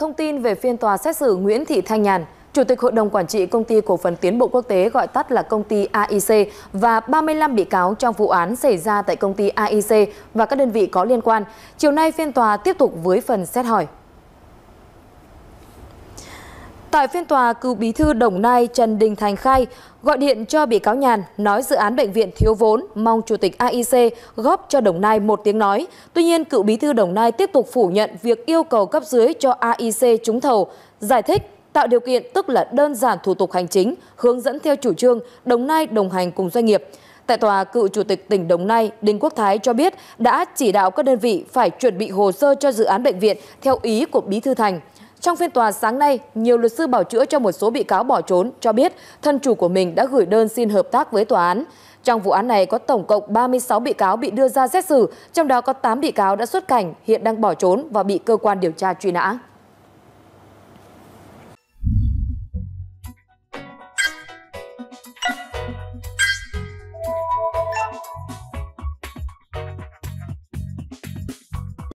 Thông tin về phiên tòa xét xử Nguyễn Thị Thanh Nhàn, Chủ tịch Hội đồng Quản trị Công ty Cổ phần Tiến bộ Quốc tế gọi tắt là công ty AIC và 35 bị cáo trong vụ án xảy ra tại công ty AIC và các đơn vị có liên quan. Chiều nay phiên tòa tiếp tục với phần xét hỏi tại phiên tòa cựu bí thư đồng nai trần đình thành khai gọi điện cho bị cáo nhàn nói dự án bệnh viện thiếu vốn mong chủ tịch aic góp cho đồng nai một tiếng nói tuy nhiên cựu bí thư đồng nai tiếp tục phủ nhận việc yêu cầu cấp dưới cho aic trúng thầu giải thích tạo điều kiện tức là đơn giản thủ tục hành chính hướng dẫn theo chủ trương đồng nai đồng hành cùng doanh nghiệp Tại tòa, cựu chủ tịch tỉnh Đồng Nai Đinh Quốc Thái cho biết đã chỉ đạo các đơn vị phải chuẩn bị hồ sơ cho dự án bệnh viện theo ý của Bí Thư Thành trong phiên tòa sáng nay nhiều luật sư bảo chữa cho một số bị cáo bỏ trốn cho biết thân chủ của mình đã gửi đơn xin hợp tác với tòa án trong vụ án này có tổng cộng 36 bị cáo bị đưa ra xét xử trong đó có 8 bị cáo đã xuất cảnh hiện đang bỏ trốn và bị cơ quan điều tra truy nã